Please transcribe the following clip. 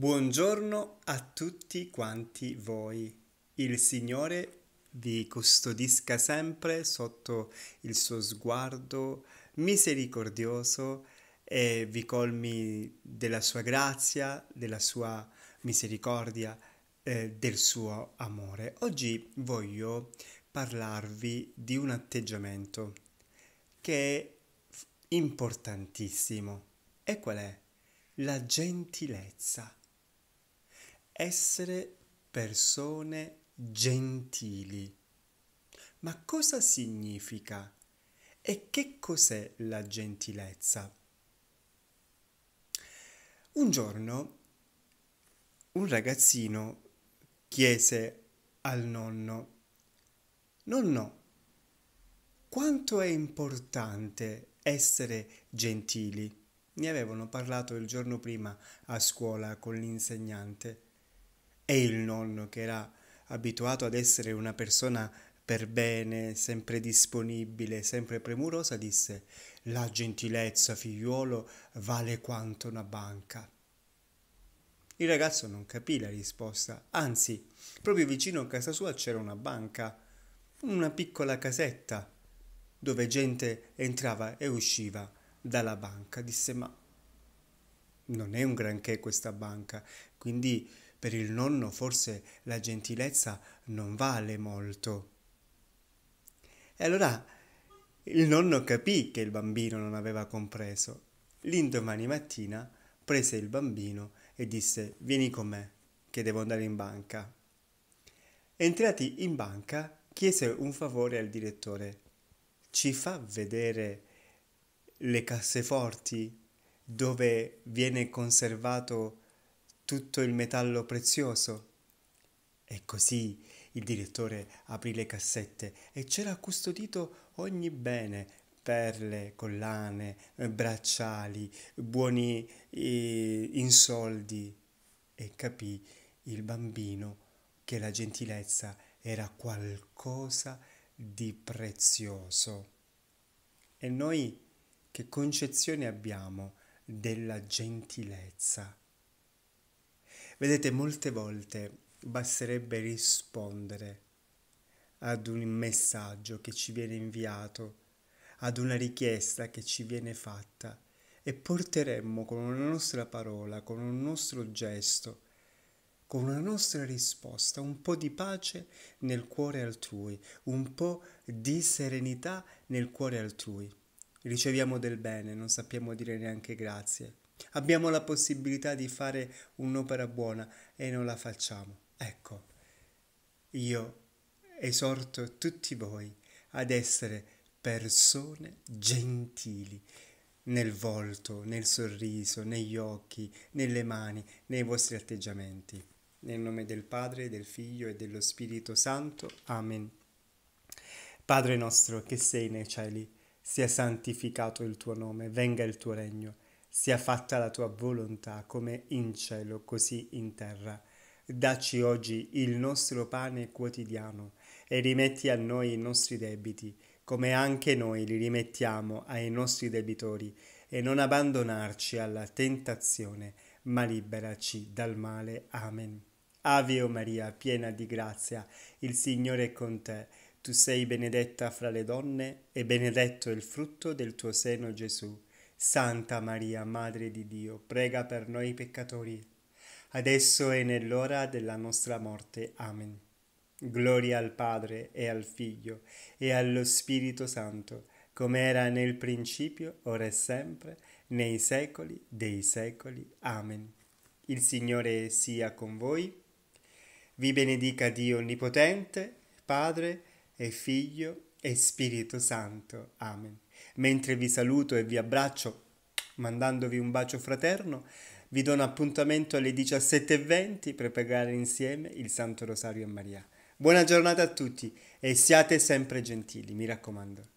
Buongiorno a tutti quanti voi. Il Signore vi custodisca sempre sotto il suo sguardo misericordioso e vi colmi della sua grazia, della sua misericordia, eh, del suo amore. Oggi voglio parlarvi di un atteggiamento che è importantissimo. E qual è? La gentilezza essere persone gentili. Ma cosa significa e che cos'è la gentilezza? Un giorno un ragazzino chiese al nonno, nonno, quanto è importante essere gentili? Ne avevano parlato il giorno prima a scuola con l'insegnante e il nonno che era abituato ad essere una persona per bene, sempre disponibile, sempre premurosa, disse La gentilezza, figliuolo, vale quanto una banca. Il ragazzo non capì la risposta, anzi, proprio vicino a casa sua c'era una banca, una piccola casetta, dove gente entrava e usciva dalla banca. Disse ma non è un granché questa banca, quindi per il nonno forse la gentilezza non vale molto. E allora il nonno capì che il bambino non aveva compreso. L'indomani mattina prese il bambino e disse vieni con me, che devo andare in banca. Entrati in banca, chiese un favore al direttore. Ci fa vedere le casseforti dove viene conservato il tutto il metallo prezioso. E così il direttore aprì le cassette e c'era custodito ogni bene perle, collane, bracciali, buoni eh, insoldi e capì il bambino che la gentilezza era qualcosa di prezioso. E noi che concezione abbiamo della gentilezza? Vedete, molte volte basterebbe rispondere ad un messaggio che ci viene inviato, ad una richiesta che ci viene fatta e porteremmo con una nostra parola, con un nostro gesto, con una nostra risposta un po' di pace nel cuore altrui, un po' di serenità nel cuore altrui. Riceviamo del bene, non sappiamo dire neanche grazie. Abbiamo la possibilità di fare un'opera buona e non la facciamo. Ecco, io esorto tutti voi ad essere persone gentili nel volto, nel sorriso, negli occhi, nelle mani, nei vostri atteggiamenti. Nel nome del Padre, del Figlio e dello Spirito Santo. Amen. Padre nostro che sei nei cieli, sia santificato il tuo nome, venga il tuo regno sia fatta la tua volontà come in cielo, così in terra. Dacci oggi il nostro pane quotidiano e rimetti a noi i nostri debiti, come anche noi li rimettiamo ai nostri debitori, e non abbandonarci alla tentazione, ma liberaci dal male. Amen. Ave o Maria, piena di grazia, il Signore è con te. Tu sei benedetta fra le donne e benedetto è il frutto del tuo seno Gesù. Santa Maria, Madre di Dio, prega per noi peccatori, adesso e nell'ora della nostra morte. Amen. Gloria al Padre e al Figlio e allo Spirito Santo, come era nel principio, ora e sempre, nei secoli dei secoli. Amen. Il Signore sia con voi. Vi benedica Dio Onnipotente, Padre e Figlio e Spirito Santo. Amen. Mentre vi saluto e vi abbraccio, mandandovi un bacio fraterno, vi do un appuntamento alle 17.20 per pregare insieme il Santo Rosario a Maria. Buona giornata a tutti e siate sempre gentili, mi raccomando.